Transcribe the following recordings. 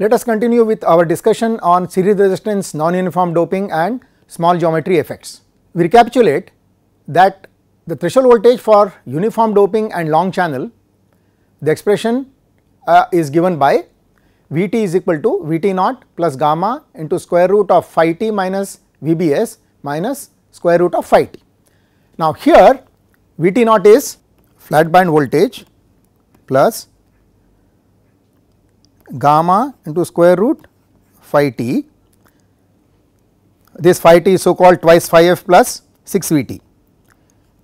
Let us continue with our discussion on series resistance, non-uniform doping and small geometry effects. We recapitulate that the threshold voltage for uniform doping and long channel, the expression uh, is given by Vt is equal to Vt naught plus gamma into square root of phi t minus Vbs minus square root of phi t. Now here Vt naught is flat band voltage plus gamma into square root phi t. This phi t is so called twice phi f plus 6 v t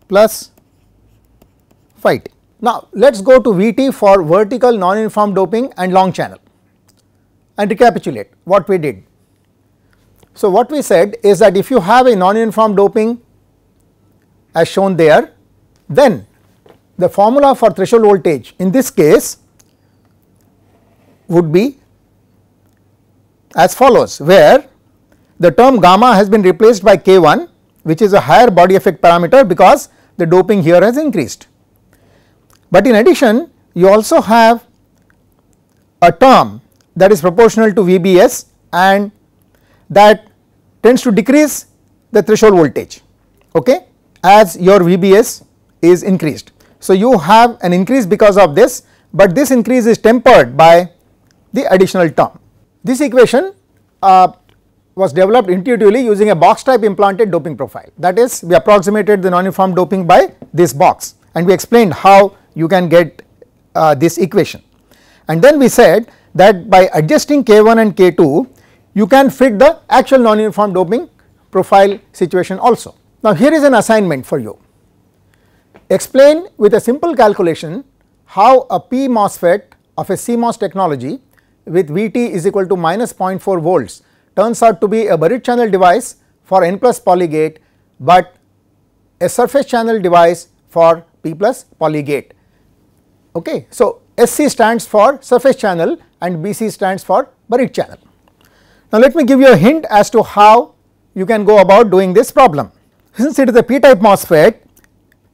plus phi t. Now, let us go to v t for vertical non-uniform doping and long channel and recapitulate what we did. So, what we said is that if you have a non-uniform doping as shown there, then the formula for threshold voltage in this case would be as follows where the term gamma has been replaced by K1 which is a higher body effect parameter because the doping here has increased. But in addition you also have a term that is proportional to VBS and that tends to decrease the threshold voltage okay as your VBS is increased. So you have an increase because of this but this increase is tempered by the additional term. This equation uh, was developed intuitively using a box type implanted doping profile that is we approximated the non-uniform doping by this box and we explained how you can get uh, this equation. And then we said that by adjusting K1 and K2 you can fit the actual non-uniform doping profile situation also. Now here is an assignment for you. Explain with a simple calculation how a P MOSFET of a CMOS technology with Vt is equal to minus 0.4 volts turns out to be a buried channel device for n plus poly gate, but a surface channel device for p plus poly gate. Okay. So, SC stands for surface channel and BC stands for buried channel. Now, let me give you a hint as to how you can go about doing this problem. Since it is a p-type MOSFET,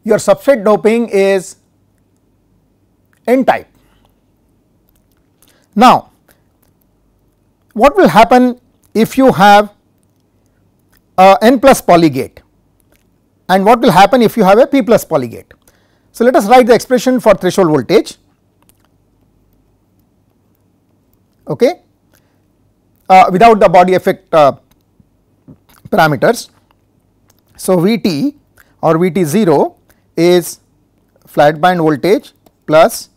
your substrate doping is n-type. Now, what will happen if you have a n plus polygate and what will happen if you have a p plus polygate. So, let us write the expression for threshold voltage okay, uh, without the body effect uh, parameters. So, Vt or Vt0 is flat band voltage plus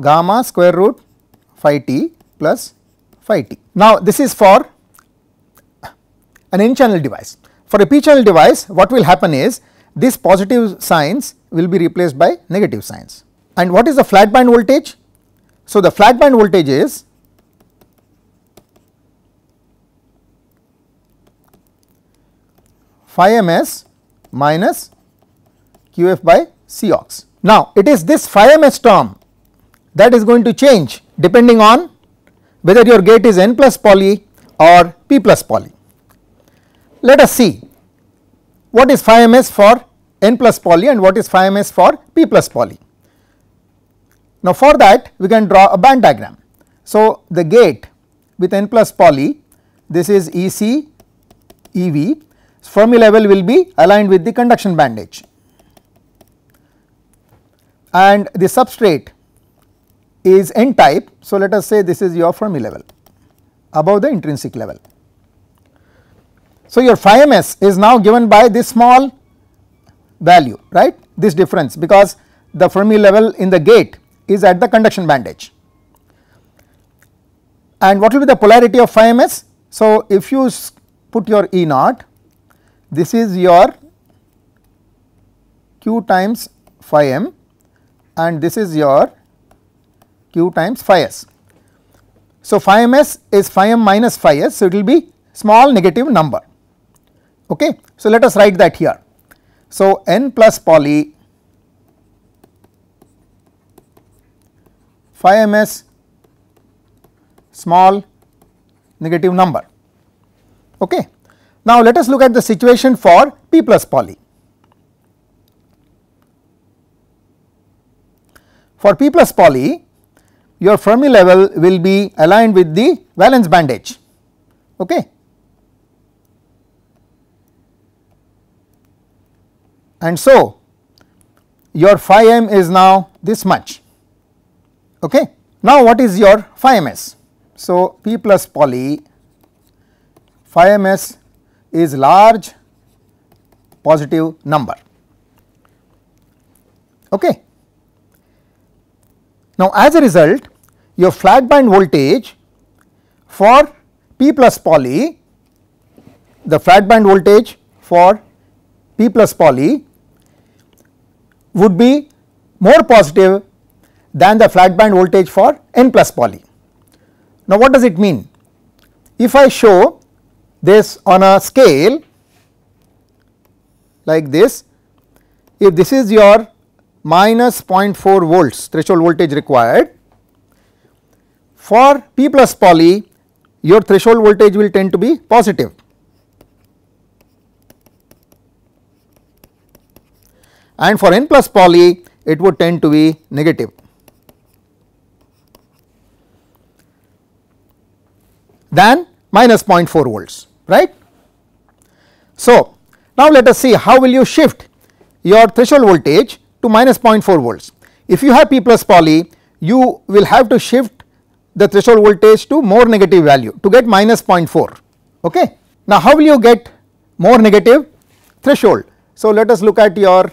gamma square root phi t plus phi t. Now, this is for an n channel device. For a p channel device, what will happen is this positive signs will be replaced by negative signs. And what is the flat band voltage? So, the flat band voltage is phi ms minus qf by ox. Now, it is this phi ms term that is going to change depending on whether your gate is n plus poly or p plus poly. Let us see what is phi ms for n plus poly and what is phi ms for p plus poly. Now for that we can draw a band diagram. So the gate with n plus poly this is EC EV Fermi level will be aligned with the conduction bandage and the substrate is n type. So, let us say this is your Fermi level above the intrinsic level. So, your phi ms is now given by this small value right this difference because the Fermi level in the gate is at the conduction band edge. And what will be the polarity of phi ms? So, if you put your E naught this is your q times phi m and this is your q times phi s. So, phi m s is phi m minus phi s, so it will be small negative number. Okay. So, let us write that here. So, n plus poly phi m s small negative number. Okay. Now, let us look at the situation for p plus poly. For p plus poly, your Fermi level will be aligned with the valence bandage. Okay. And so, your phi m is now this much. Okay. Now, what is your phi ms? So, P plus poly phi ms is large positive number. Okay. Now as a result your flat band voltage for P plus poly the flat band voltage for P plus poly would be more positive than the flat band voltage for N plus poly. Now what does it mean? If I show this on a scale like this, if this is your minus 0.4 volts threshold voltage required. For P plus poly your threshold voltage will tend to be positive. And for N plus poly it would tend to be negative. than minus 0.4 volts right. So, now let us see how will you shift your threshold voltage to minus 0.4 volts. If you have P plus poly you will have to shift the threshold voltage to more negative value to get minus 0.4 okay. Now how will you get more negative threshold? So let us look at your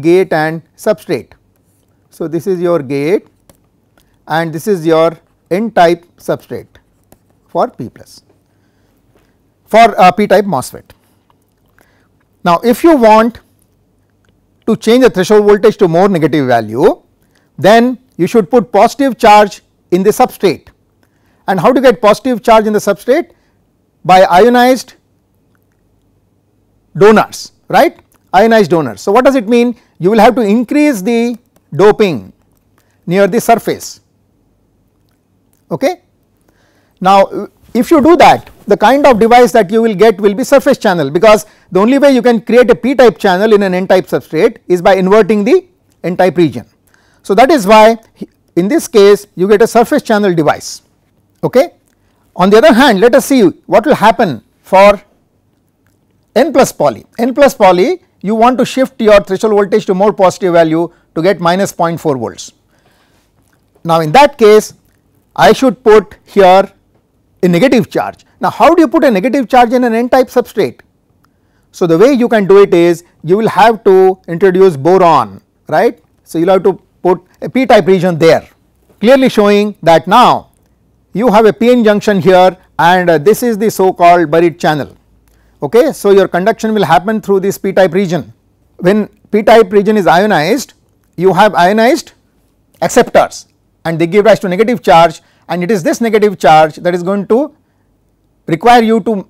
gate and substrate. So this is your gate and this is your n type substrate for P plus for uh, p type MOSFET. Now if you want to change the threshold voltage to more negative value, then you should put positive charge in the substrate. And how to get positive charge in the substrate? By ionized donors, right? Ionized donors. So, what does it mean? You will have to increase the doping near the surface. Okay? Now, if you do that, the kind of device that you will get will be surface channel because the only way you can create a p-type channel in an n-type substrate is by inverting the n-type region. So that is why in this case you get a surface channel device okay. On the other hand let us see what will happen for n plus poly, n plus poly you want to shift your threshold voltage to more positive value to get minus 0.4 volts. Now in that case I should put here a negative charge. Now, how do you put a negative charge in an n type substrate? So, the way you can do it is you will have to introduce boron right. So, you will have to put a p type region there clearly showing that now you have a p-n junction here and uh, this is the so called buried channel okay. So, your conduction will happen through this p type region when p type region is ionized you have ionized acceptors and they give rise to negative charge and it is this negative charge that is going to require you to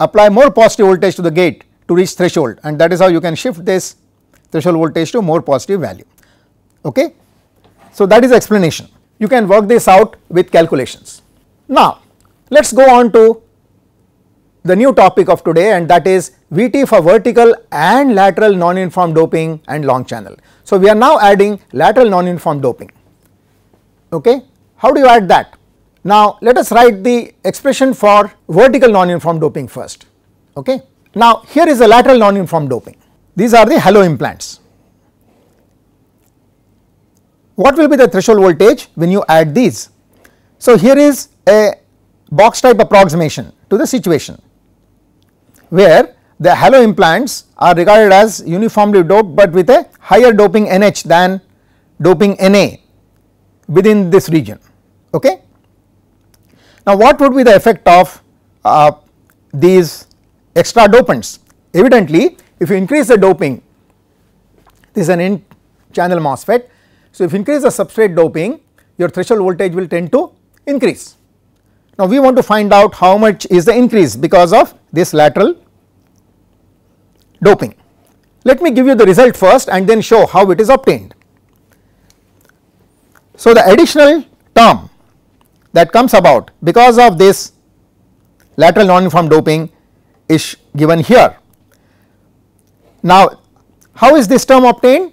apply more positive voltage to the gate to reach threshold and that is how you can shift this threshold voltage to more positive value. Okay? So, that is explanation you can work this out with calculations. Now, let us go on to the new topic of today and that is VT for vertical and lateral non inform doping and long channel. So, we are now adding lateral non inform doping. Okay? How do you add that? Now let us write the expression for vertical non-uniform doping first. Okay. Now here is a lateral non-uniform doping. These are the halo implants. What will be the threshold voltage when you add these? So here is a box type approximation to the situation where the halo implants are regarded as uniformly doped but with a higher doping NH than doping Na within this region okay. Now what would be the effect of uh, these extra dopants evidently if you increase the doping this is an in channel MOSFET so if you increase the substrate doping your threshold voltage will tend to increase. Now we want to find out how much is the increase because of this lateral doping. Let me give you the result first and then show how it is obtained. So, the additional term that comes about because of this lateral non-uniform doping is given here. Now, how is this term obtained?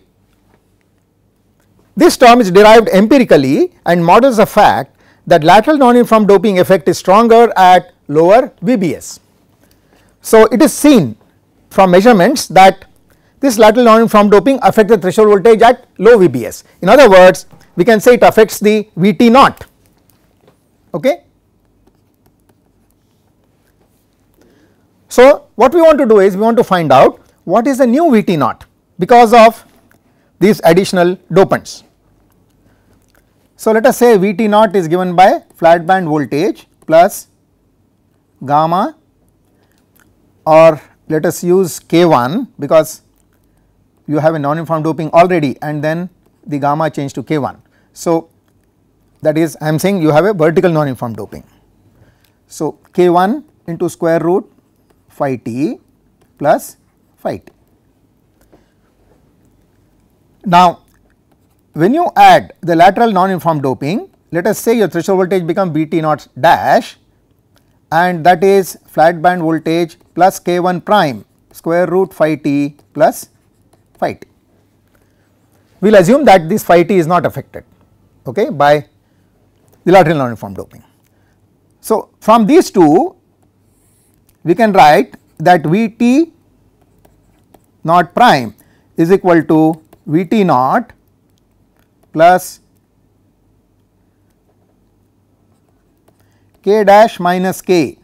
This term is derived empirically and models the fact that lateral non-uniform doping effect is stronger at lower VBS. So, it is seen from measurements that this lateral non-uniform doping affects the threshold voltage at low VBS. In other words, we can say it affects the Vt naught okay. So what we want to do is we want to find out what is the new Vt naught because of these additional dopants. So let us say Vt naught is given by flat band voltage plus gamma or let us use K1 because you have a non informed doping already and then the gamma change to K1. So, that is I am saying you have a vertical non inform doping. So, K1 into square root phi t plus phi t. Now, when you add the lateral non inform doping let us say your threshold voltage become Vt naught dash and that is flat band voltage plus K1 prime square root phi t plus phi t we will assume that this phi t is not affected okay by the lateral non-uniform doping. So from these two we can write that Vt naught prime is equal to Vt naught plus k dash minus k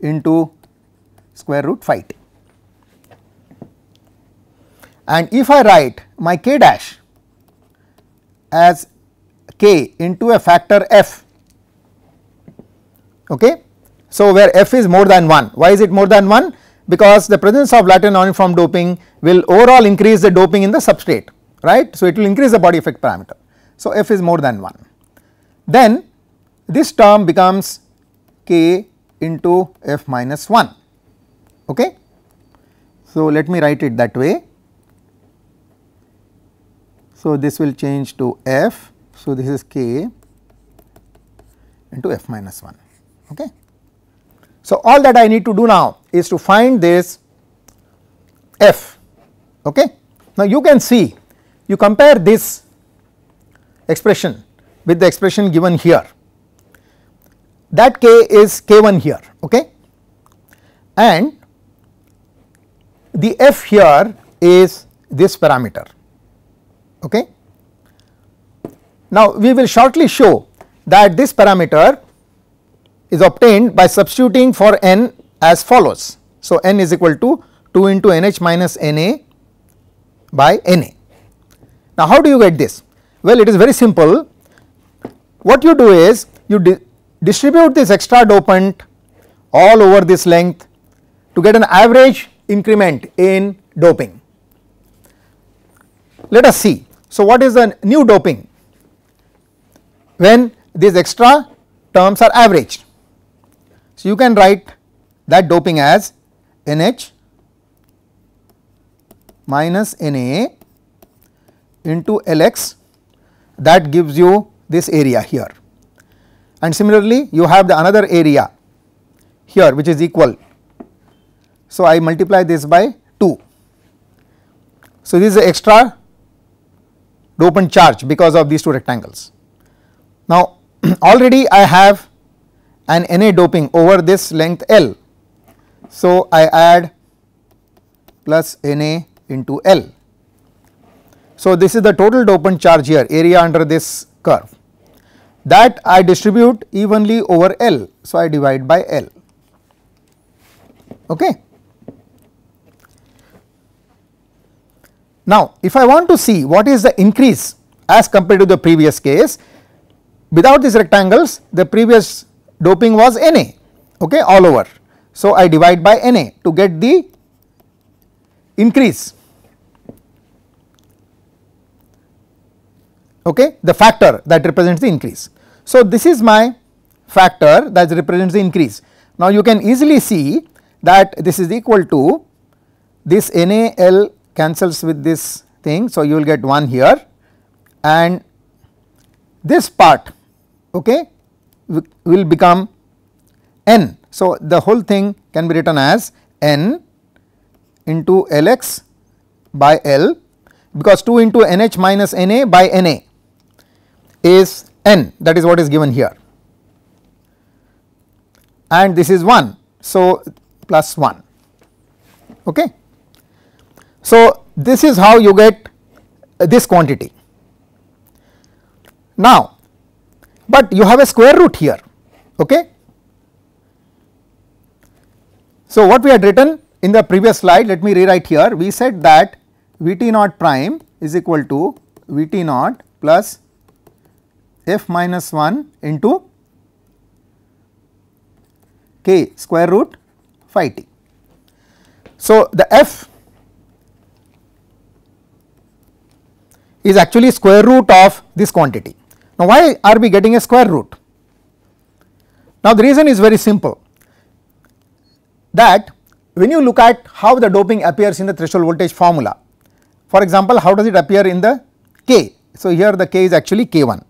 into square root phi t and if I write my k dash as k into a factor f okay. So, where f is more than 1 why is it more than 1 because the presence of latent non-uniform doping will overall increase the doping in the substrate right. So, it will increase the body effect parameter. So, f is more than 1 then this term becomes k into f minus 1 okay. So, let me write it that way so, this will change to f. So, this is k into f minus 1. Okay. So, all that I need to do now is to find this f. Okay. Now, you can see you compare this expression with the expression given here that k is k1 here okay and the f here is this parameter Okay. Now, we will shortly show that this parameter is obtained by substituting for n as follows. So, n is equal to 2 into nh minus na by na. Now, how do you get this? Well, it is very simple. What you do is you di distribute this extra dopant all over this length to get an average increment in doping. Let us see so, what is the new doping? When these extra terms are averaged. So, you can write that doping as NH minus Na into Lx that gives you this area here. And similarly, you have the another area here which is equal. So, I multiply this by 2. So, this is the extra open charge because of these two rectangles. Now already I have an Na doping over this length L. So I add plus Na into L. So this is the total dopant charge here area under this curve that I distribute evenly over L. So I divide by L okay. Now, if I want to see what is the increase as compared to the previous case, without these rectangles the previous doping was Na okay all over. So, I divide by Na to get the increase okay the factor that represents the increase. So, this is my factor that represents the increase. Now, you can easily see that this is equal to this NaL cancels with this thing. So, you will get 1 here and this part okay, will become n. So, the whole thing can be written as n into Lx by L because 2 into NH minus NA by NA is n that is what is given here and this is 1. So, plus 1 okay. So, this is how you get uh, this quantity. Now, but you have a square root here ok. So, what we had written in the previous slide let me rewrite here we said that V t naught prime is equal to V t naught plus f minus 1 into k square root phi t. So, the f is actually square root of this quantity. Now, why are we getting a square root? Now, the reason is very simple that when you look at how the doping appears in the threshold voltage formula, for example, how does it appear in the K? So, here the K is actually K1,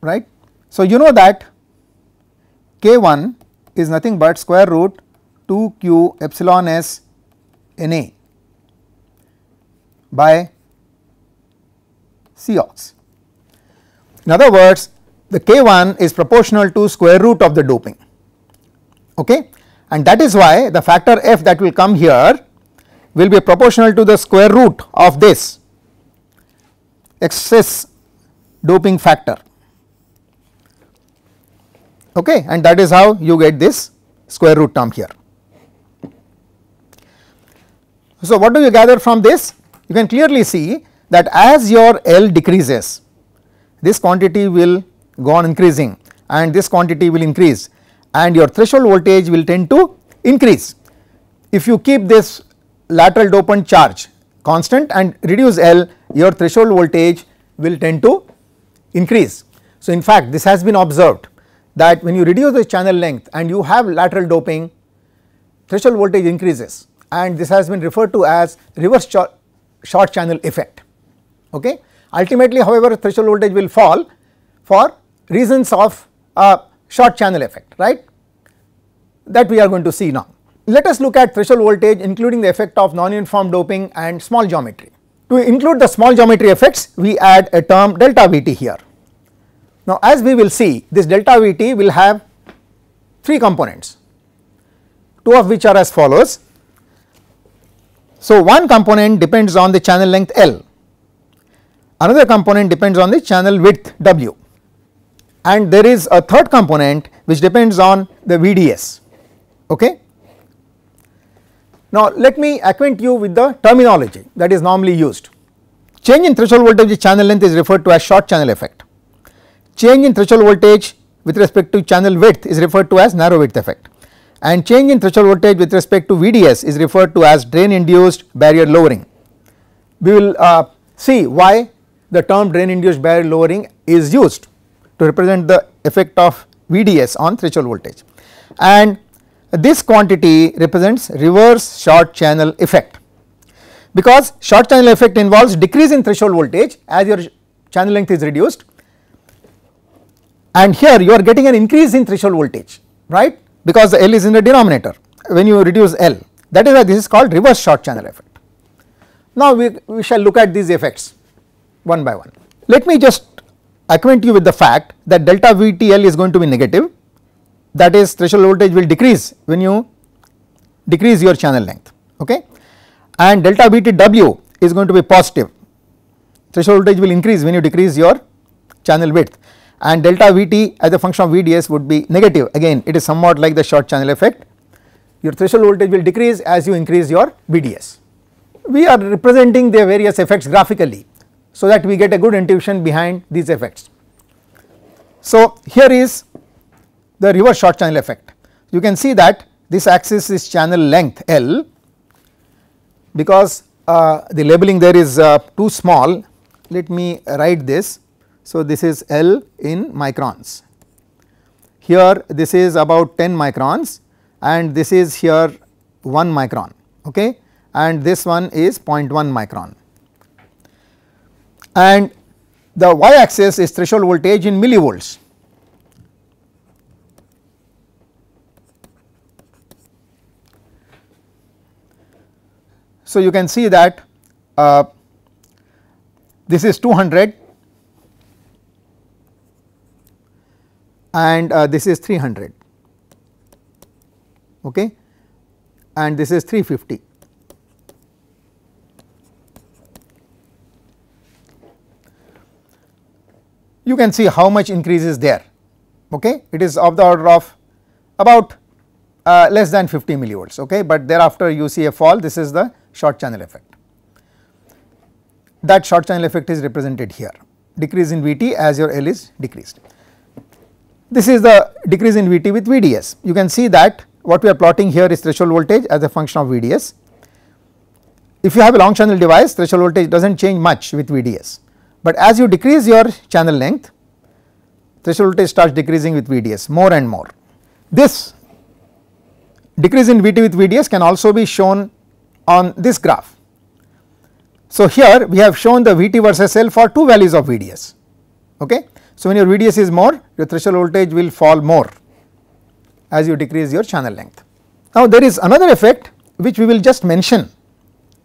right. So, you know that K1 is nothing but square root 2 q epsilon s n a by C ox. In other words the K1 is proportional to square root of the doping okay and that is why the factor F that will come here will be proportional to the square root of this excess doping factor okay and that is how you get this square root term here. So what do you gather from this? You can clearly see that as your L decreases, this quantity will go on increasing and this quantity will increase and your threshold voltage will tend to increase. If you keep this lateral dopant charge constant and reduce L, your threshold voltage will tend to increase. So, in fact, this has been observed that when you reduce the channel length and you have lateral doping, threshold voltage increases and this has been referred to as reverse short channel effect okay. Ultimately however threshold voltage will fall for reasons of uh, short channel effect right that we are going to see now. Let us look at threshold voltage including the effect of non-uniform doping and small geometry. To include the small geometry effects we add a term delta Vt here. Now as we will see this delta Vt will have 3 components two of which are as follows. So one component depends on the channel length L another component depends on the channel width W and there is a third component which depends on the VDS okay. Now let me acquaint you with the terminology that is normally used. Change in threshold voltage with channel length is referred to as short channel effect. Change in threshold voltage with respect to channel width is referred to as narrow width effect and change in threshold voltage with respect to VDS is referred to as drain induced barrier lowering. We will uh, see why the term drain induced barrier lowering is used to represent the effect of VDS on threshold voltage and this quantity represents reverse short channel effect because short channel effect involves decrease in threshold voltage as your channel length is reduced and here you are getting an increase in threshold voltage right because the L is in the denominator when you reduce L that is why this is called reverse short channel effect. Now we, we shall look at these effects one by one. Let me just acquaint you with the fact that delta VTL is going to be negative that is threshold voltage will decrease when you decrease your channel length okay and delta VTW is going to be positive threshold voltage will increase when you decrease your channel width and delta Vt as a function of Vds would be negative again it is somewhat like the short channel effect your threshold voltage will decrease as you increase your Vds. We are representing the various effects graphically so that we get a good intuition behind these effects. So, here is the reverse short channel effect. You can see that this axis is channel length L because uh, the labeling there is uh, too small let me write this. So, this is L in microns here this is about 10 microns and this is here 1 micron okay and this one is 0.1 micron and the y axis is threshold voltage in millivolts. So, you can see that uh, this is 200 and uh, this is 300 okay and this is 350 you can see how much increase is there okay it is of the order of about uh, less than 50 millivolts okay but thereafter you see a fall this is the short channel effect that short channel effect is represented here decrease in Vt as your L is decreased. This is the decrease in Vt with Vds you can see that what we are plotting here is threshold voltage as a function of Vds. If you have a long channel device threshold voltage does not change much with Vds but as you decrease your channel length, threshold voltage starts decreasing with VDS more and more. This decrease in VT with VDS can also be shown on this graph. So, here we have shown the VT versus L for two values of VDS. Okay? So, when your VDS is more, your threshold voltage will fall more as you decrease your channel length. Now, there is another effect which we will just mention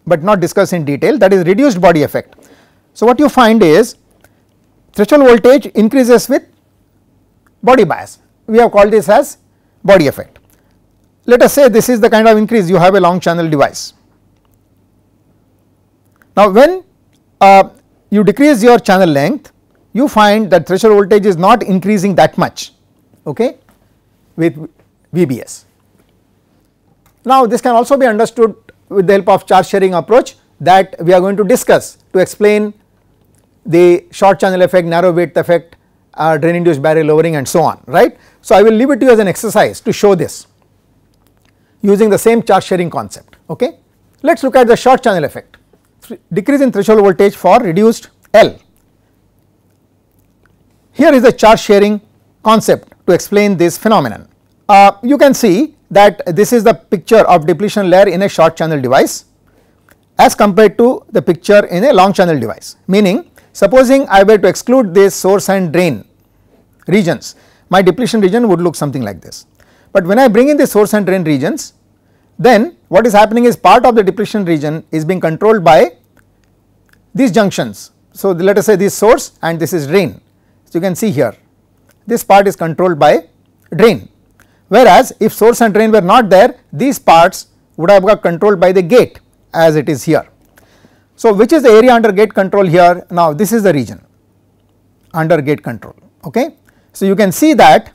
but not discuss in detail that is reduced body effect. So, what you find is threshold voltage increases with body bias we have called this as body effect. Let us say this is the kind of increase you have a long channel device. Now, when uh, you decrease your channel length you find that threshold voltage is not increasing that much okay with VBS. Now this can also be understood with the help of charge sharing approach that we are going to discuss to explain the short channel effect, narrow width effect, uh, drain induced barrier lowering and so on right. So, I will leave it to you as an exercise to show this using the same charge sharing concept okay. Let us look at the short channel effect Th decrease in threshold voltage for reduced L. Here is the charge sharing concept to explain this phenomenon. Uh, you can see that this is the picture of depletion layer in a short channel device as compared to the picture in a long channel device meaning Supposing I were to exclude this source and drain regions, my depletion region would look something like this. But when I bring in the source and drain regions, then what is happening is part of the depletion region is being controlled by these junctions. So, the, let us say this source and this is drain. So, you can see here this part is controlled by drain whereas if source and drain were not there these parts would have got controlled by the gate as it is here. So, which is the area under gate control here? Now, this is the region under gate control. Okay? So, you can see that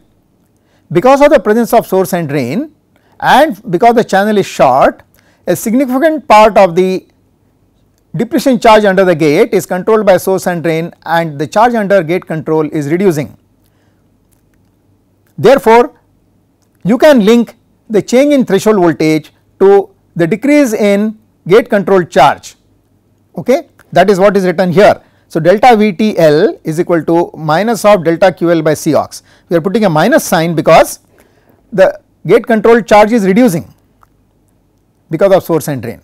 because of the presence of source and drain and because the channel is short, a significant part of the depletion charge under the gate is controlled by source and drain and the charge under gate control is reducing. Therefore, you can link the change in threshold voltage to the decrease in gate control charge okay that is what is written here. So, delta VTL is equal to minus of delta QL by Cox. We are putting a minus sign because the gate control charge is reducing because of source and drain.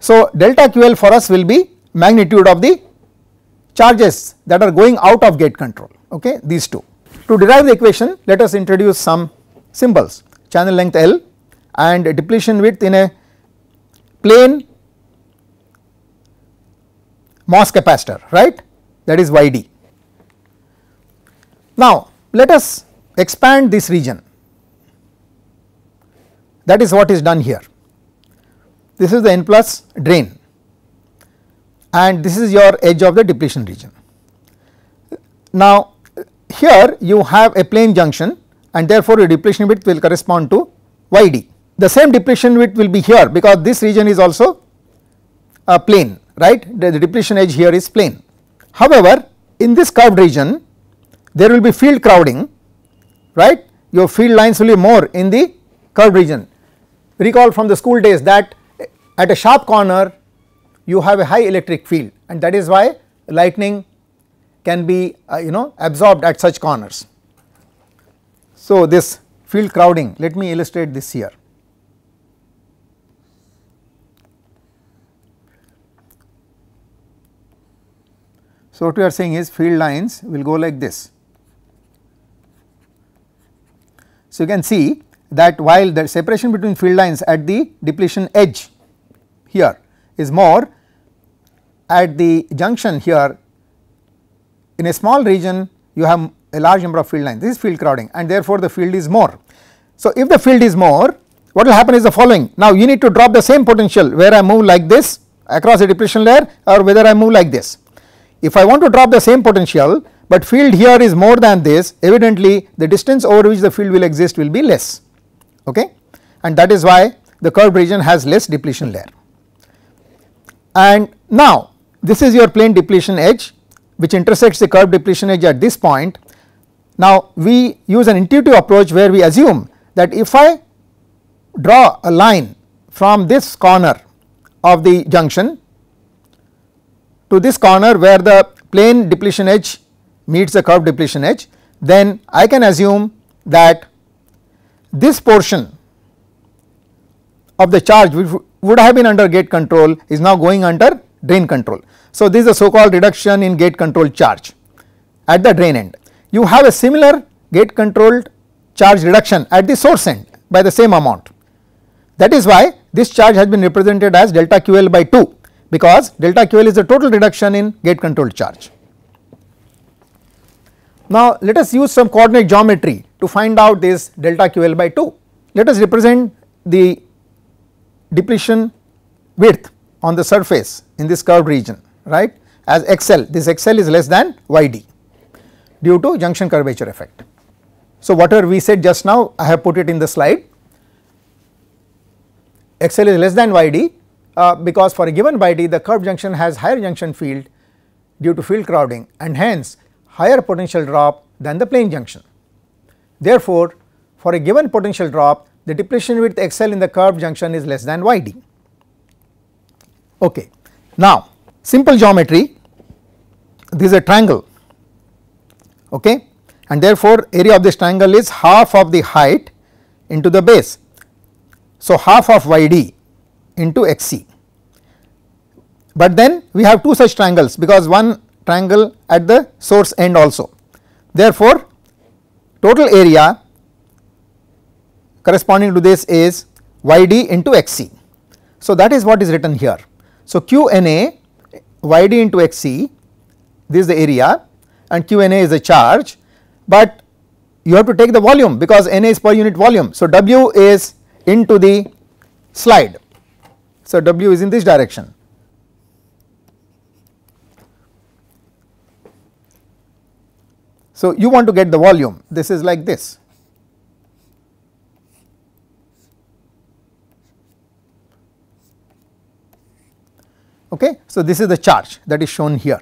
So, delta QL for us will be magnitude of the charges that are going out of gate control okay these two. To derive the equation let us introduce some symbols channel length L and depletion width in a plane MOS capacitor right that is YD. Now let us expand this region that is what is done here. This is the N plus drain and this is your edge of the depletion region. Now here you have a plane junction and therefore your depletion width will correspond to YD. The same depletion width will be here because this region is also a plane right the, the depletion edge here is plane. However, in this curved region there will be field crowding right your field lines will be more in the curved region. Recall from the school days that at a sharp corner you have a high electric field and that is why lightning can be uh, you know absorbed at such corners. So, this field crowding let me illustrate this here. So, what we are saying is field lines will go like this. So, you can see that while the separation between field lines at the depletion edge here is more at the junction here in a small region you have a large number of field lines this is field crowding and therefore the field is more. So, if the field is more what will happen is the following now you need to drop the same potential where I move like this across the depletion layer or whether I move like this. If I want to drop the same potential, but field here is more than this, evidently the distance over which the field will exist will be less okay? and that is why the curved region has less depletion layer. And now this is your plane depletion edge which intersects the curved depletion edge at this point. Now we use an intuitive approach where we assume that if I draw a line from this corner of the junction to this corner where the plane depletion edge meets the curve depletion edge then I can assume that this portion of the charge which would have been under gate control is now going under drain control. So, this is a so called reduction in gate control charge at the drain end. You have a similar gate controlled charge reduction at the source end by the same amount. That is why this charge has been represented as delta QL by 2 because delta QL is the total reduction in gate controlled charge. Now let us use some coordinate geometry to find out this delta QL by 2. Let us represent the depletion width on the surface in this curved region right as XL this XL is less than YD due to junction curvature effect. So whatever we said just now I have put it in the slide XL is less than YD uh, because for a given body the curved junction has higher junction field due to field crowding and hence higher potential drop than the plane junction. Therefore, for a given potential drop the depletion width xl in the curved junction is less than yd. Okay. Now simple geometry this is a triangle okay and therefore area of this triangle is half of the height into the base. So half of yd into xc. But then we have two such triangles because one triangle at the source end also. Therefore, total area corresponding to this is yd into xc. So, that is what is written here. So, qna yd into xc this is the area and qna is the charge, but you have to take the volume because na is per unit volume. So, w is into the slide so, W is in this direction. So, you want to get the volume this is like this. Okay. So, this is the charge that is shown here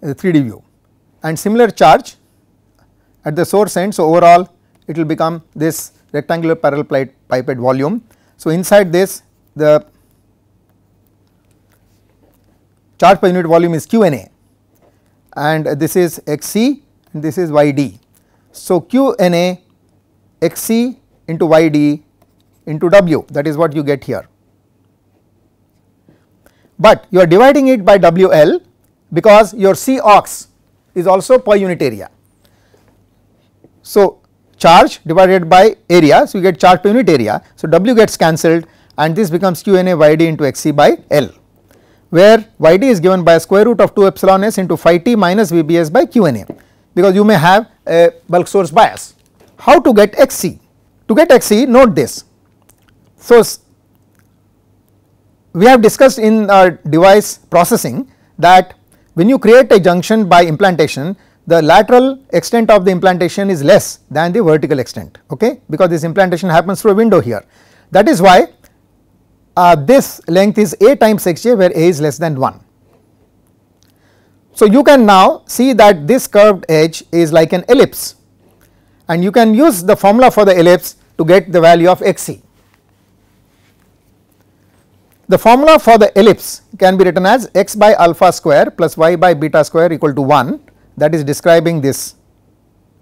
the 3D view and similar charge at the source end. So, overall it will become this rectangular parallel plate pipette volume so, inside this the charge per unit volume is QNA and this is XC and this is YD. So, QNA XC into YD into W that is what you get here. But you are dividing it by WL because your C aux is also per unit area. So, charge divided by area. So, you get charge per unit area. So, W gets cancelled and this becomes QNA YD into XC by L where YD is given by square root of 2 epsilon s into phi t minus VBS by QNA because you may have a bulk source bias. How to get XC? To get XC note this. So, we have discussed in device processing that when you create a junction by implantation the lateral extent of the implantation is less than the vertical extent okay because this implantation happens through a window here. That is why uh, this length is a times xj where a is less than 1. So you can now see that this curved edge is like an ellipse and you can use the formula for the ellipse to get the value of xc. The formula for the ellipse can be written as x by alpha square plus y by beta square equal to 1 that is describing this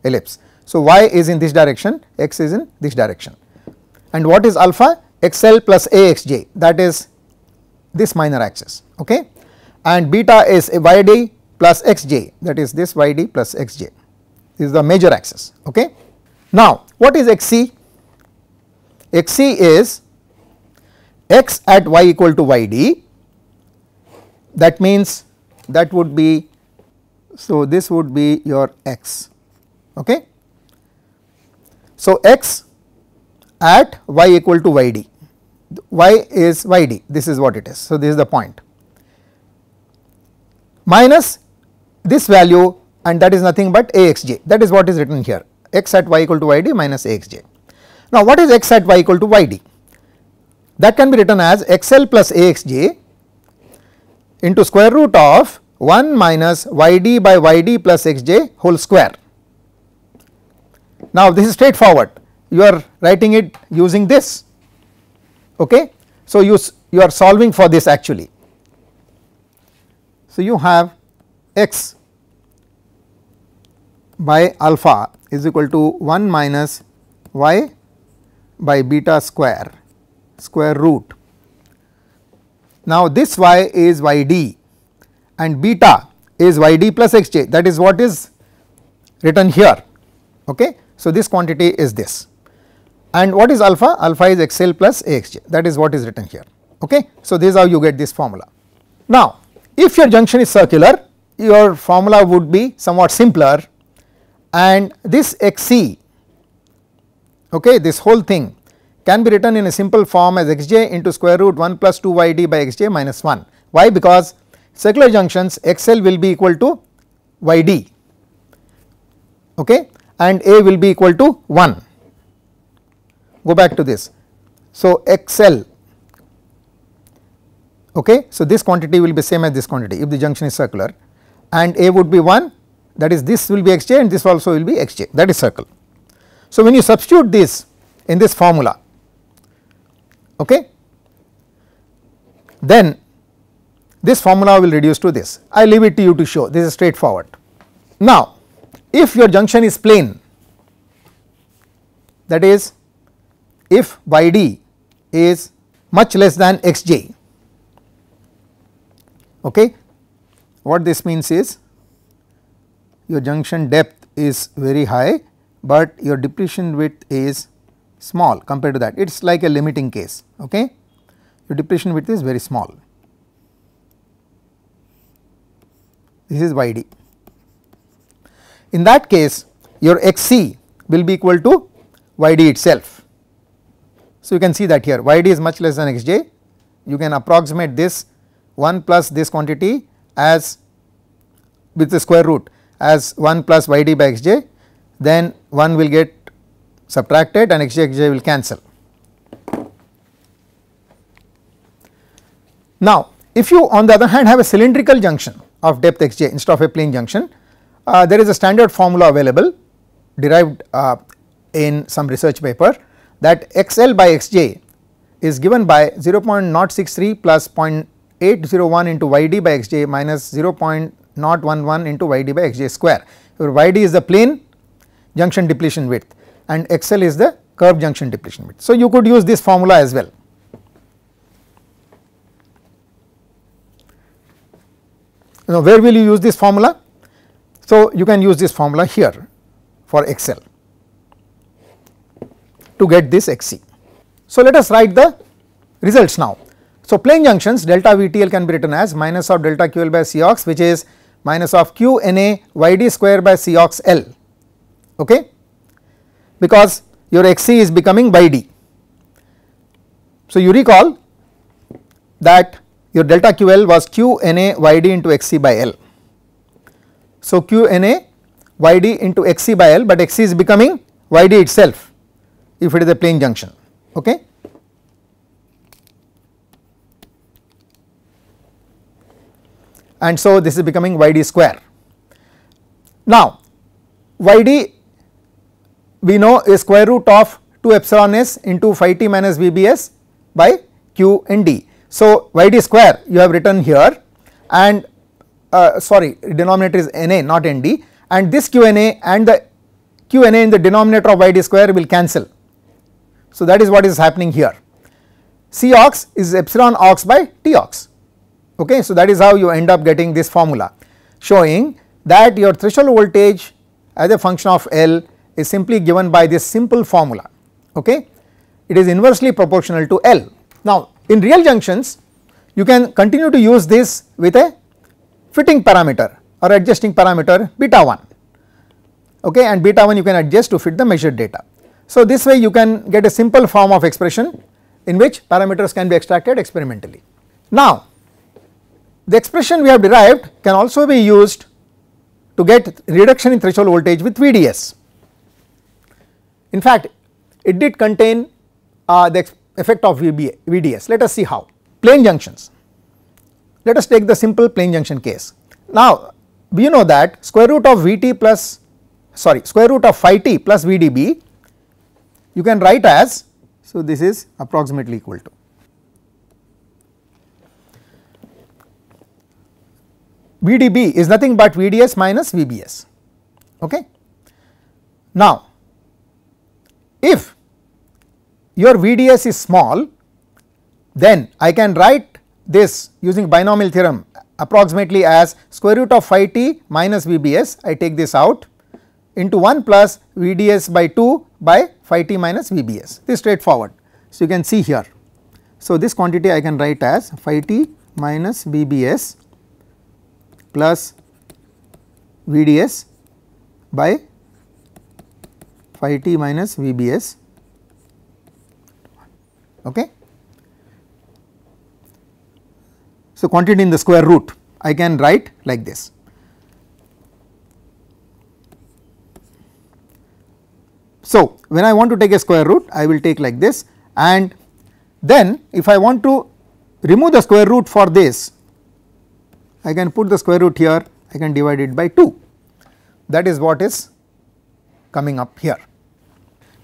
ellipse. So, y is in this direction, x is in this direction and what is alpha? xl plus axj that is this minor axis okay and beta is yd plus xj that is this yd plus xj this is the major axis okay. Now what is xc? xc is x at y equal to yd that means that would be so, this would be your x ok. So, x at y equal to y d y is y d this is what it is. So, this is the point minus this value and that is nothing but a x j that is what is written here x at y equal to y d minus a x j. Now, what is x at y equal to y d that can be written as x l plus a x j into square root of 1 minus yd by yd plus xj whole square. Now this is straightforward you are writing it using this okay. So you, you are solving for this actually. So you have x by alpha is equal to 1 minus y by beta square square root. Now this y is yd and beta is yd plus xj that is what is written here. Okay. So, this quantity is this and what is alpha? Alpha is xl plus axj that is what is written here. Okay. So, this is how you get this formula. Now, if your junction is circular your formula would be somewhat simpler and this xc okay, this whole thing can be written in a simple form as xj into square root 1 plus 2yd by xj minus 1. Why? Because circular junctions xl will be equal to yd okay and a will be equal to 1 go back to this so xl okay so this quantity will be same as this quantity if the junction is circular and a would be 1 that is this will be xj and this also will be xj that is circle so when you substitute this in this formula okay then this formula will reduce to this. I leave it to you to show this is straightforward. Now if your junction is plane that is if yd is much less than xj okay what this means is your junction depth is very high but your depletion width is small compared to that it is like a limiting case okay your depletion width is very small this is yd. In that case your xc will be equal to yd itself. So, you can see that here yd is much less than xj you can approximate this 1 plus this quantity as with the square root as 1 plus yd by xj then 1 will get subtracted and xj xj will cancel. Now if you on the other hand have a cylindrical junction of depth xj instead of a plane junction, uh, there is a standard formula available derived uh, in some research paper that xl by xj is given by 0.063 plus 0.801 into yd by xj minus 0.011 into yd by xj square, where yd is the plane junction depletion width and xl is the curve junction depletion width. So, you could use this formula as well you know where will you use this formula? So, you can use this formula here for Excel to get this Xc. So, let us write the results now. So, plane junctions delta VTL can be written as minus of delta QL by c ox, which is minus of na YD square by c ox L okay because your Xc is becoming by D. So, you recall that your delta QL was QNA YD into XC by L. So, QNA YD into XC by L, but XC is becoming YD itself if it is a plane junction. Okay. And so, this is becoming YD square. Now, YD we know is square root of 2 epsilon s into phi t minus VBS by Q and D. So, yd square you have written here and uh, sorry denominator is Na not Nd and this Qna and the Qna in the denominator of yd square will cancel. So, that is what is happening here. C ox is epsilon ox by T ox okay. So, that is how you end up getting this formula showing that your threshold voltage as a function of L is simply given by this simple formula okay. It is inversely proportional to L. Now, in real junctions, you can continue to use this with a fitting parameter or adjusting parameter beta 1 okay, and beta 1 you can adjust to fit the measured data. So, this way you can get a simple form of expression in which parameters can be extracted experimentally. Now, the expression we have derived can also be used to get reduction in threshold voltage with VDS. In fact, it did contain uh, the effect of VBA, VDS. Let us see how. Plane junctions. Let us take the simple plane junction case. Now, we know that square root of Vt plus sorry square root of phi t plus Vdb you can write as so this is approximately equal to Vdb is nothing but Vds minus Vbs okay. Now if your VDS is small then I can write this using binomial theorem approximately as square root of phi t minus VBS I take this out into 1 plus VDS by 2 by phi t minus VBS this straightforward. So, you can see here. So, this quantity I can write as phi t minus VBS plus VDS by phi t minus VBS Okay. So, quantity in the square root I can write like this. So, when I want to take a square root I will take like this and then if I want to remove the square root for this I can put the square root here I can divide it by 2 that is what is coming up here.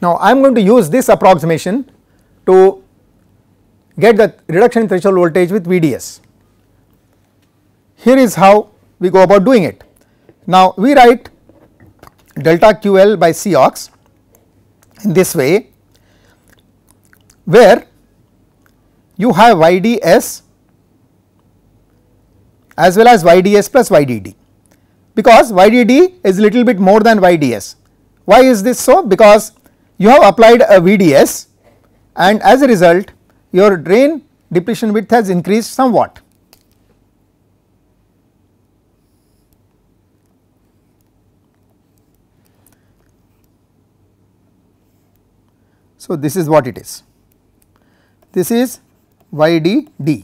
Now, I am going to use this approximation to get the reduction in threshold voltage with VDS. Here is how we go about doing it. Now we write delta QL by C ox in this way where you have YDS as well as YDS plus YDD because YDD is little bit more than YDS. Why is this so? Because you have applied a VDS and as a result your drain depletion width has increased somewhat. So, this is what it is. This is YDD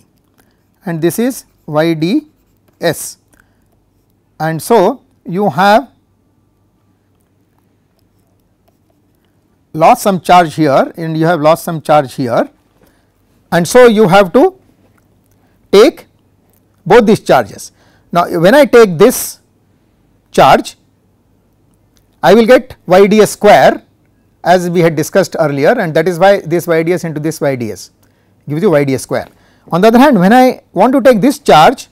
and this is YDS and so you have lost some charge here and you have lost some charge here and so you have to take both these charges. Now, when I take this charge I will get y d s square as we had discussed earlier and that is why this y d s into this y d s gives you y d s square. On the other hand when I want to take this charge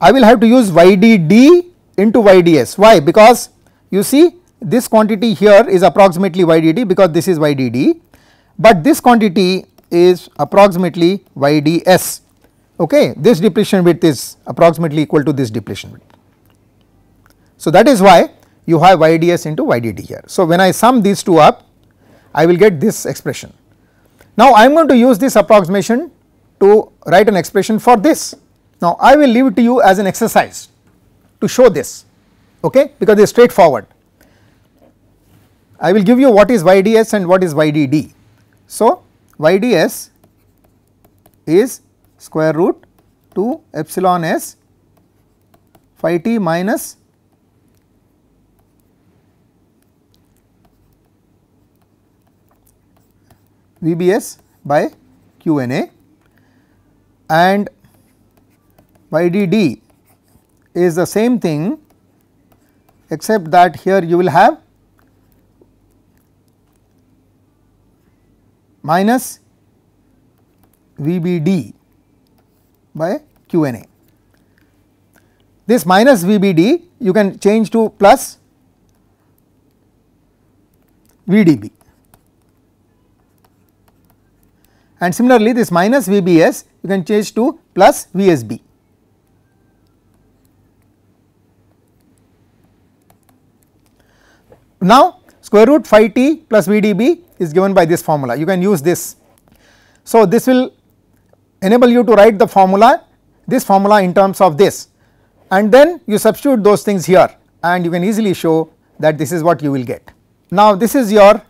I will have to use y d d into y d s why because you see this quantity here is approximately y d d because this is y d d but this quantity is approximately YDS okay this depletion width is approximately equal to this depletion width. So that is why you have YDS into YDD here. So when I sum these two up I will get this expression. Now I am going to use this approximation to write an expression for this. Now I will leave it to you as an exercise to show this okay because it is straightforward. I will give you what is YDS and what is YDD. So YDS is square root 2 epsilon s phi t minus VBS by QNA and YDD is the same thing except that here you will have minus VBD by QNA. This minus VBD you can change to plus VDB and similarly this minus VBS you can change to plus VSB. Now square root phi t plus VDB is given by this formula you can use this. So, this will enable you to write the formula this formula in terms of this and then you substitute those things here and you can easily show that this is what you will get. Now, this is your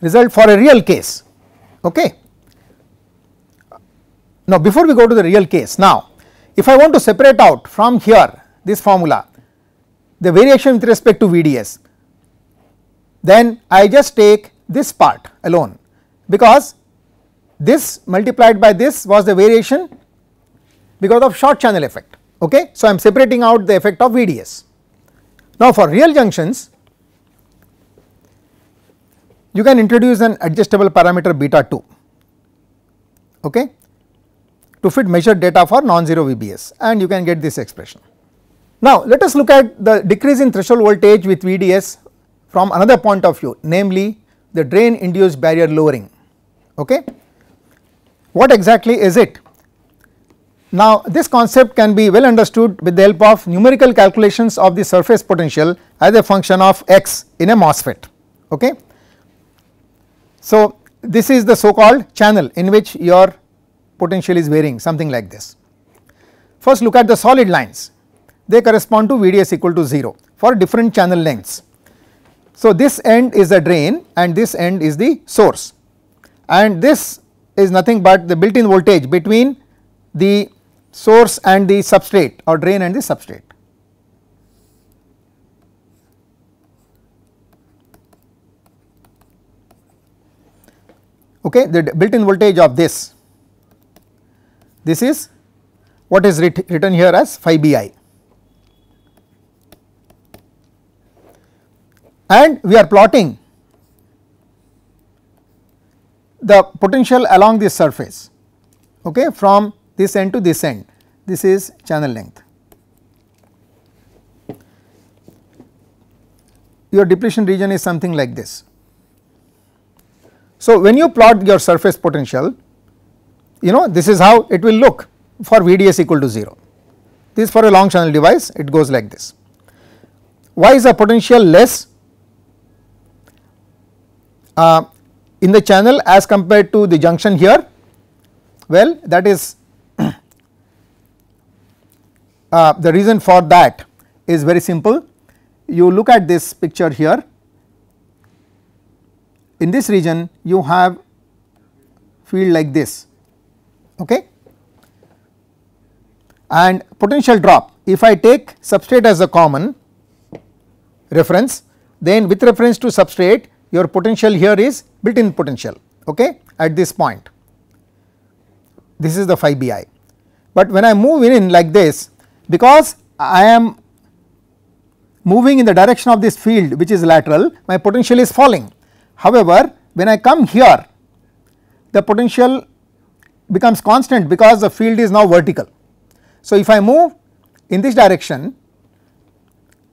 result for a real case okay. Now, before we go to the real case now if I want to separate out from here this formula the variation with respect to VDS then I just take this part alone because this multiplied by this was the variation because of short channel effect okay. So, I am separating out the effect of VDS. Now for real junctions you can introduce an adjustable parameter beta 2 okay to fit measured data for non-zero VBS and you can get this expression. Now let us look at the decrease in threshold voltage with VDS from another point of view namely the drain induced barrier lowering okay. What exactly is it? Now this concept can be well understood with the help of numerical calculations of the surface potential as a function of x in a MOSFET okay. So this is the so called channel in which your potential is varying something like this. First look at the solid lines they correspond to VDS equal to 0 for different channel lengths so, this end is the drain and this end is the source and this is nothing but the built in voltage between the source and the substrate or drain and the substrate. Okay, the built in voltage of this, this is what is writ written here as phi b i and we are plotting the potential along this surface okay, from this end to this end this is channel length. Your depletion region is something like this. So, when you plot your surface potential you know this is how it will look for VDS equal to 0 this for a long channel device it goes like this. Why is the potential less uh, in the channel as compared to the junction here well that is uh, the reason for that is very simple you look at this picture here in this region you have field like this okay and potential drop if I take substrate as a common reference then with reference to substrate your potential here is built in potential okay at this point this is the phi bi but when I move in like this because I am moving in the direction of this field which is lateral my potential is falling however when I come here the potential becomes constant because the field is now vertical. So, if I move in this direction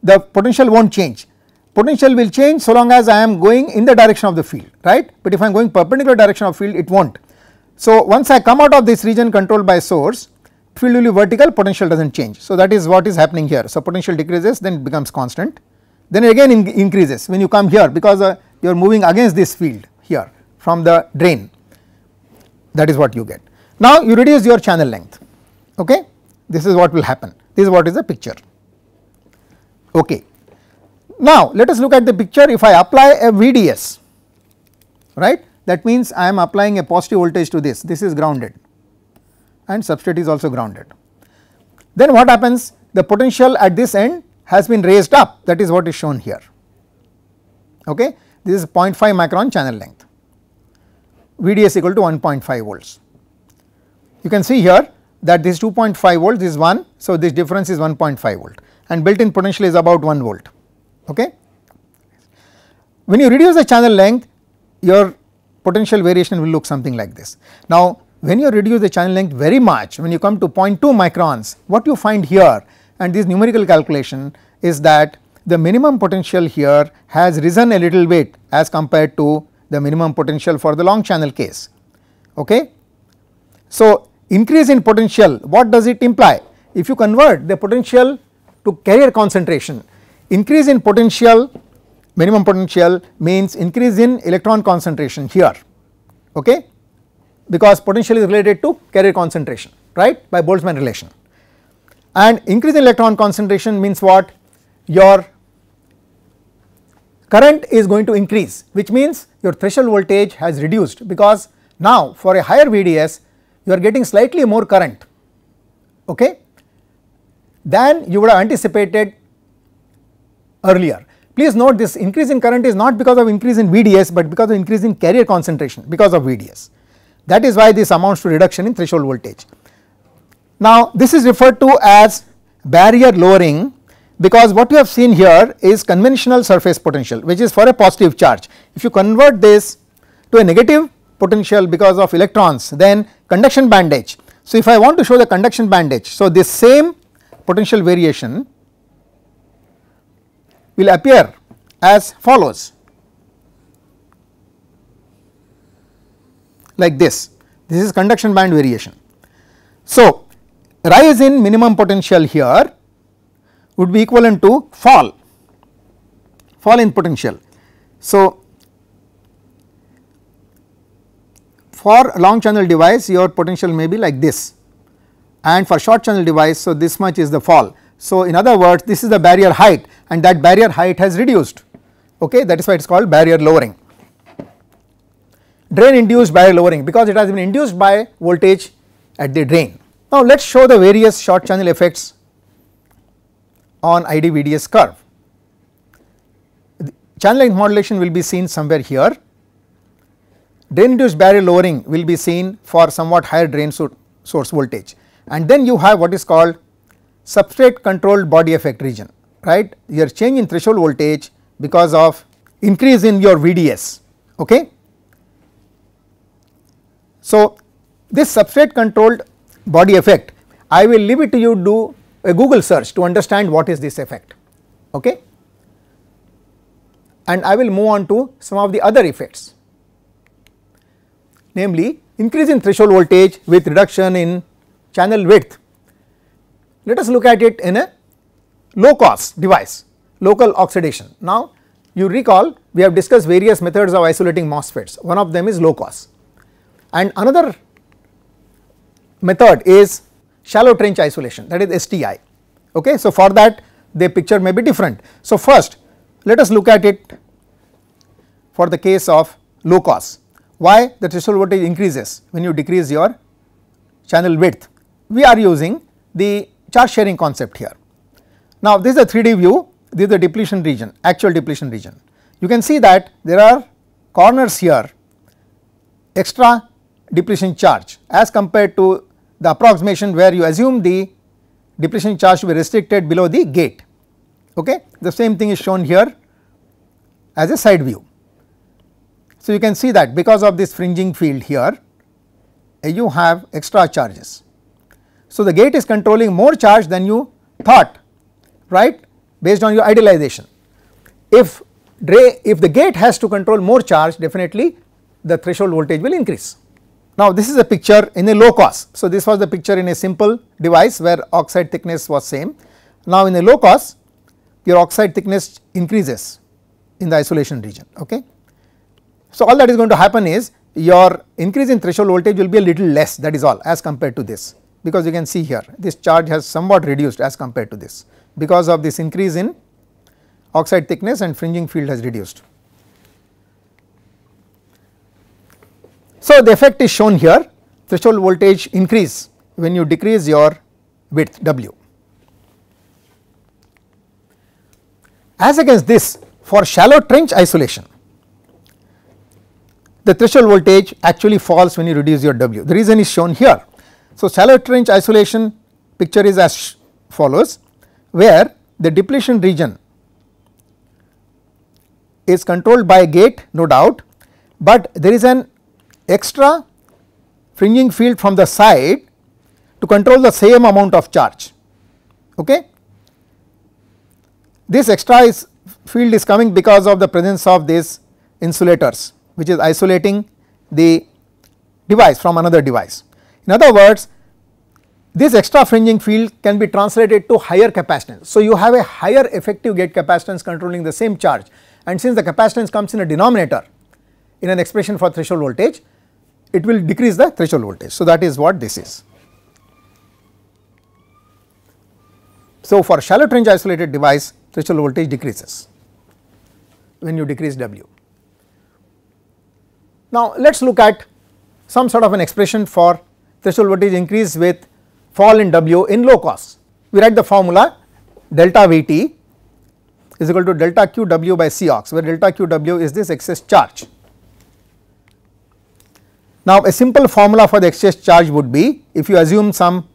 the potential will not change potential will change so long as I am going in the direction of the field right but if I am going perpendicular direction of field it will not. So once I come out of this region controlled by source field will be vertical potential does not change. So that is what is happening here so potential decreases then it becomes constant then again in increases when you come here because uh, you are moving against this field here from the drain that is what you get. Now you reduce your channel length okay this is what will happen this is what is the picture okay. Now, let us look at the picture if I apply a VDS right that means I am applying a positive voltage to this this is grounded and substrate is also grounded. Then what happens the potential at this end has been raised up that is what is shown here okay this is 0.5 micron channel length VDS equal to 1.5 volts. You can see here that this 2.5 volt is 1 so this difference is 1.5 volt and built in potential is about 1 volt Okay. When you reduce the channel length your potential variation will look something like this. Now when you reduce the channel length very much when you come to 0.2 microns what you find here and this numerical calculation is that the minimum potential here has risen a little bit as compared to the minimum potential for the long channel case. Okay. So, increase in potential what does it imply? If you convert the potential to carrier concentration increase in potential minimum potential means increase in electron concentration here okay because potential is related to carrier concentration right by Boltzmann relation and increase in electron concentration means what your current is going to increase which means your threshold voltage has reduced because now for a higher VDS you are getting slightly more current okay than you would have anticipated earlier. Please note this increase in current is not because of increase in VDS but because of increase in carrier concentration because of VDS. That is why this amounts to reduction in threshold voltage. Now this is referred to as barrier lowering because what you have seen here is conventional surface potential which is for a positive charge. If you convert this to a negative potential because of electrons then conduction bandage. So if I want to show the conduction bandage, so this same potential variation will appear as follows like this, this is conduction band variation. So, rise in minimum potential here would be equivalent to fall, fall in potential. So, for long channel device your potential may be like this and for short channel device so this much is the fall. So, in other words this is the barrier height and that barrier height has reduced okay that is why it is called barrier lowering. Drain induced barrier lowering because it has been induced by voltage at the drain. Now, let us show the various short channel effects on IDVDS curve. The channel length modulation will be seen somewhere here. Drain induced barrier lowering will be seen for somewhat higher drain source voltage and then you have what is called substrate controlled body effect region right your change in threshold voltage because of increase in your VDS okay. So, this substrate controlled body effect I will leave it to you do a Google search to understand what is this effect okay and I will move on to some of the other effects namely increase in threshold voltage with reduction in channel width let us look at it in a low cost device local oxidation. Now you recall we have discussed various methods of isolating MOSFETs one of them is low cost and another method is shallow trench isolation that is STI okay. So for that the picture may be different. So first let us look at it for the case of low cost why the threshold voltage increases when you decrease your channel width. We are using the charge sharing concept here. Now this is a 3D view, this is the depletion region, actual depletion region. You can see that there are corners here extra depletion charge as compared to the approximation where you assume the depletion charge to be restricted below the gate. Okay? The same thing is shown here as a side view. So, you can see that because of this fringing field here you have extra charges. So, the gate is controlling more charge than you thought right based on your idealization. If, if the gate has to control more charge definitely the threshold voltage will increase. Now this is a picture in a low cost. So this was the picture in a simple device where oxide thickness was same. Now in a low cost your oxide thickness increases in the isolation region okay. So all that is going to happen is your increase in threshold voltage will be a little less that is all as compared to this because you can see here this charge has somewhat reduced as compared to this because of this increase in oxide thickness and fringing field has reduced. So, the effect is shown here threshold voltage increase when you decrease your width W. As against this for shallow trench isolation the threshold voltage actually falls when you reduce your W the reason is shown here so, shallow trench isolation picture is as follows where the depletion region is controlled by a gate no doubt, but there is an extra fringing field from the side to control the same amount of charge. Okay. This extra is field is coming because of the presence of these insulators which is isolating the device from another device. In other words, this extra fringing field can be translated to higher capacitance. So, you have a higher effective gate capacitance controlling the same charge and since the capacitance comes in a denominator in an expression for threshold voltage, it will decrease the threshold voltage. So, that is what this is. So, for shallow trench isolated device threshold voltage decreases when you decrease W. Now, let us look at some sort of an expression for threshold voltage increase with fall in W in low cost. We write the formula delta Vt is equal to delta Qw by Cox where delta Qw is this excess charge. Now a simple formula for the excess charge would be if you assume some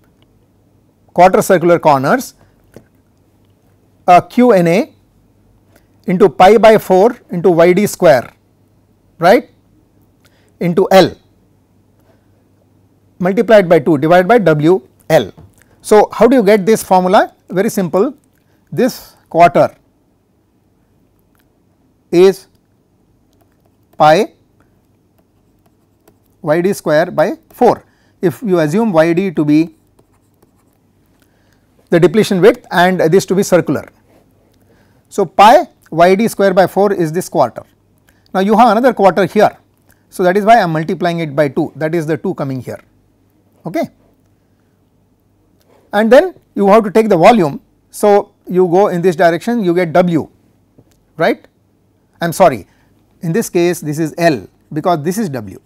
quarter circular corners a QNA into pi by 4 into yd square right into L multiplied by 2 divided by WL. So, how do you get this formula? Very simple, this quarter is pi yd square by 4. If you assume yd to be the depletion width and this to be circular. So, pi yd square by 4 is this quarter. Now, you have another quarter here. So, that is why I am multiplying it by 2 that is the 2 coming here okay. And then you have to take the volume. So, you go in this direction you get W right I am sorry in this case this is L because this is W.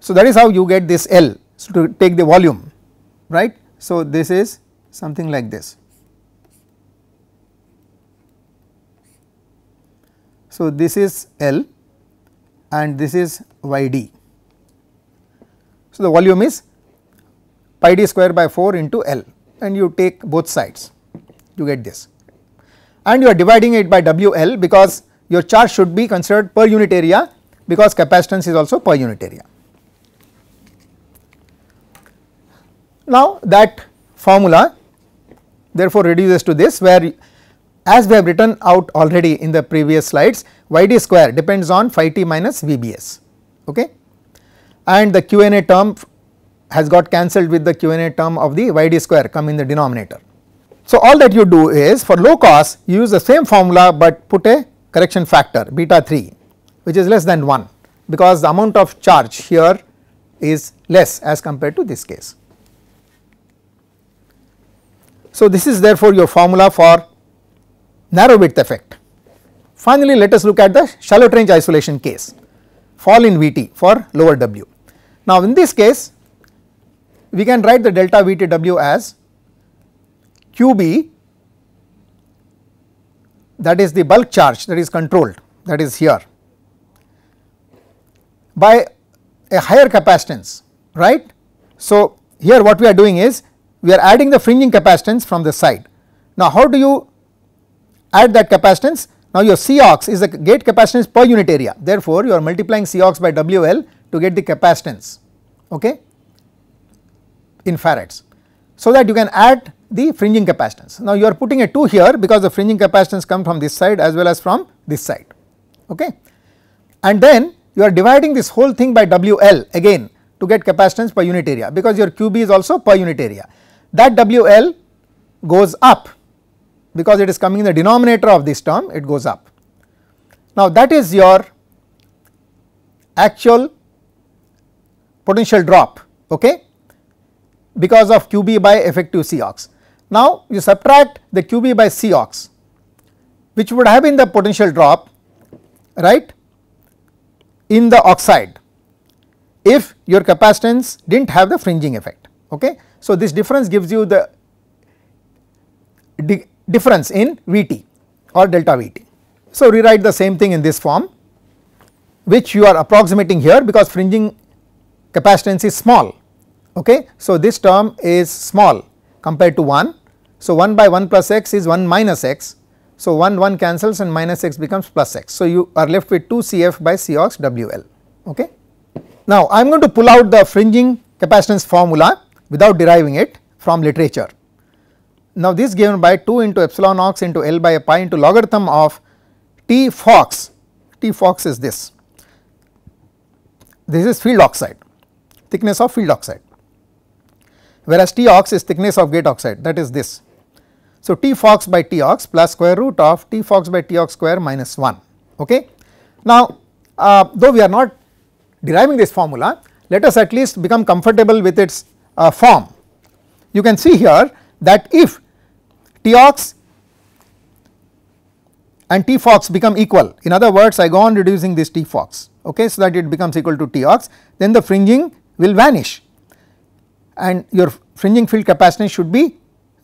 So, that is how you get this L so to take the volume right. So, this is something like this. So, this is L and this is Y d so, the volume is pi d square by 4 into L and you take both sides you get this and you are dividing it by WL because your charge should be considered per unit area because capacitance is also per unit area. Now that formula therefore reduces to this where as we have written out already in the previous slides yd square depends on phi t minus vbs okay and the Q&A term has got cancelled with the Q&A term of the YD square come in the denominator. So, all that you do is for low cost you use the same formula but put a correction factor beta 3 which is less than 1 because the amount of charge here is less as compared to this case. So, this is therefore your formula for narrow width effect. Finally, let us look at the shallow trench isolation case fall in Vt for lower W. Now in this case we can write the delta VTW as QB that is the bulk charge that is controlled that is here by a higher capacitance right. So here what we are doing is we are adding the fringing capacitance from the side. Now how do you add that capacitance? Now your Cox is the gate capacitance per unit area therefore you are multiplying Cox by WL to get the capacitance okay in farads so that you can add the fringing capacitance. Now you are putting a 2 here because the fringing capacitance come from this side as well as from this side okay and then you are dividing this whole thing by WL again to get capacitance per unit area because your QB is also per unit area that WL goes up because it is coming in the denominator of this term it goes up. Now that is your actual potential drop okay because of QB by effective C ox. Now you subtract the QB by C ox which would have been the potential drop right in the oxide if your capacitance did not have the fringing effect okay. So this difference gives you the di difference in Vt or delta Vt. So rewrite the same thing in this form which you are approximating here because fringing capacitance is small. Okay. So, this term is small compared to 1. So, 1 by 1 plus x is 1 minus x. So, 1 1 cancels and minus x becomes plus x. So, you are left with 2 Cf by C ox WL. Okay. Now, I am going to pull out the fringing capacitance formula without deriving it from literature. Now, this given by 2 into epsilon ox into L by pi into logarithm of T fox, T fox is this, this is field oxide thickness of field oxide whereas T ox is thickness of gate oxide that is this. So, T fox by T ox plus square root of T fox by T ox square minus 1 ok. Now, uh, though we are not deriving this formula let us at least become comfortable with its uh, form. You can see here that if T ox and T fox become equal in other words I go on reducing this T fox ok so that it becomes equal to T ox then the fringing will vanish and your fringing field capacitance should be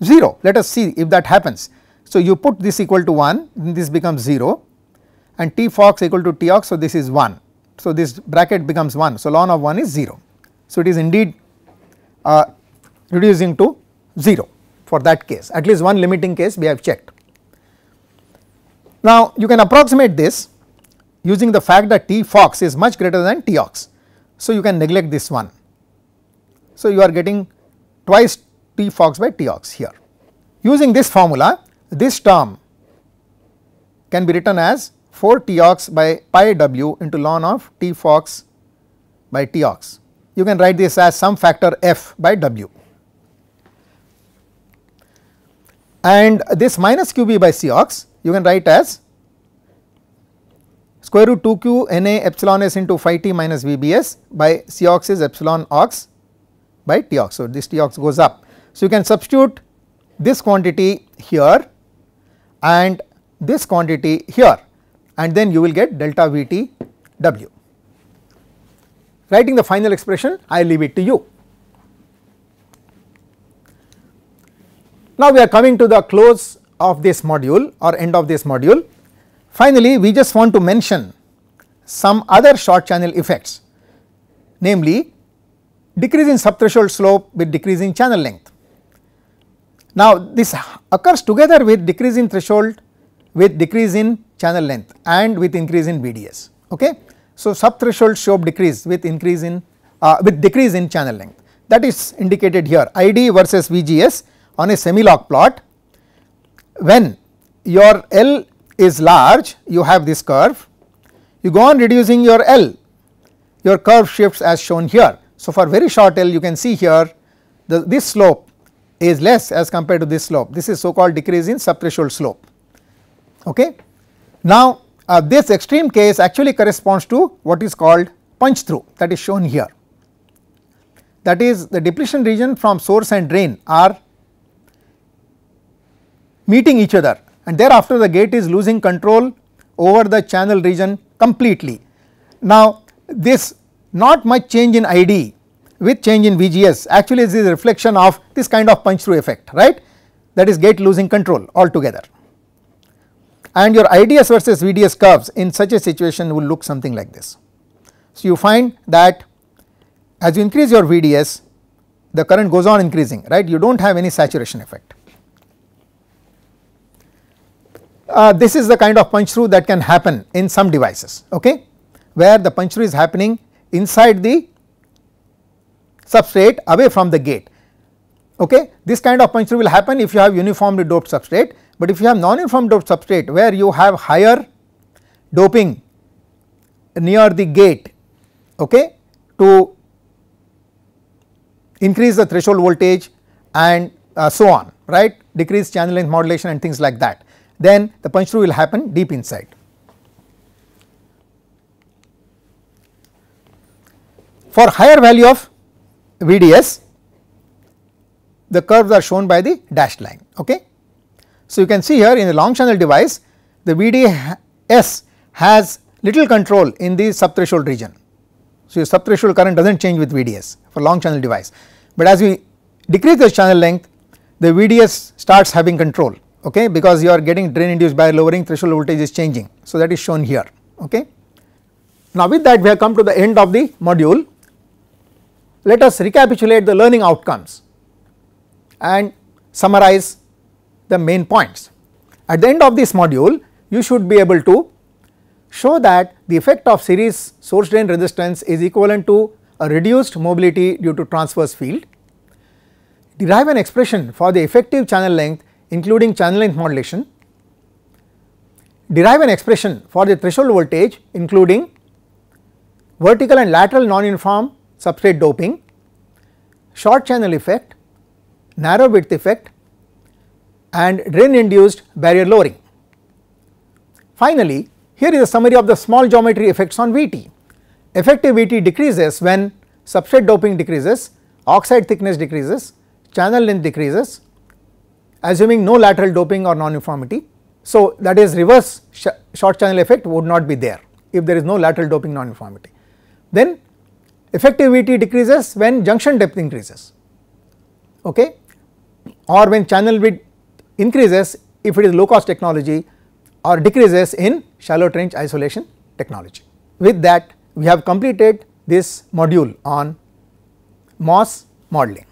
0 let us see if that happens. So, you put this equal to 1 this becomes 0 and T fox equal to T ox so this is 1. So, this bracket becomes 1 so ln of 1 is 0. So, it is indeed uh, reducing to 0 for that case at least one limiting case we have checked. Now, you can approximate this using the fact that T fox is much greater than T ox so, you can neglect this one. So, you are getting twice T fox by T ox here. Using this formula, this term can be written as 4 T ox by pi w into ln of T fox by T ox. You can write this as some factor f by w. And this minus q b by C ox you can write as square root 2q na epsilon s into phi t minus vbs by c ox is epsilon ox by t ox. So, this t ox goes up. So, you can substitute this quantity here and this quantity here and then you will get delta Vt W. Writing the final expression I leave it to you. Now we are coming to the close of this module or end of this module Finally, we just want to mention some other short channel effects namely decrease in subthreshold slope with decrease in channel length. Now, this occurs together with decrease in threshold with decrease in channel length and with increase in VDS. Okay? So, subthreshold slope decrease with increase in uh, with decrease in channel length that is indicated here ID versus VGS on a semi log plot when your L is large you have this curve you go on reducing your L your curve shifts as shown here. So, for very short L you can see here the, this slope is less as compared to this slope this is so called decrease in subthreshold slope. Okay. Now, uh, this extreme case actually corresponds to what is called punch through that is shown here that is the depletion region from source and drain are meeting each other and thereafter the gate is losing control over the channel region completely. Now this not much change in ID with change in VGS actually is a reflection of this kind of punch through effect right that is gate losing control altogether and your IDS versus VDS curves in such a situation will look something like this. So you find that as you increase your VDS the current goes on increasing right you do not have any saturation effect. uh, this is the kind of punch through that can happen in some devices okay where the punch through is happening inside the substrate away from the gate okay this kind of punch through will happen if you have uniformly doped substrate but if you have non-uniform doped substrate where you have higher doping near the gate okay to increase the threshold voltage and uh, so on right decrease channel length modulation and things like that then the punch through will happen deep inside. For higher value of VDS the curves are shown by the dashed line okay. So, you can see here in the long channel device the VDS has little control in the subthreshold region. So, your subthreshold current does not change with VDS for long channel device, but as we decrease the channel length the VDS starts having control okay because you are getting drain induced by lowering threshold voltage is changing. So, that is shown here okay. Now, with that we have come to the end of the module. Let us recapitulate the learning outcomes and summarize the main points. At the end of this module you should be able to show that the effect of series source drain resistance is equivalent to a reduced mobility due to transverse field. Derive an expression for the effective channel length including channel length modulation, derive an expression for the threshold voltage including vertical and lateral non-uniform substrate doping, short channel effect, narrow width effect and drain induced barrier lowering. Finally, here is a summary of the small geometry effects on VT. Effective VT decreases when substrate doping decreases, oxide thickness decreases, channel length decreases, assuming no lateral doping or non-uniformity. So, that is reverse sh short channel effect would not be there if there is no lateral doping non-uniformity. Then effectiveness decreases when junction depth increases okay or when channel width increases if it is low cost technology or decreases in shallow trench isolation technology. With that we have completed this module on MOS modeling.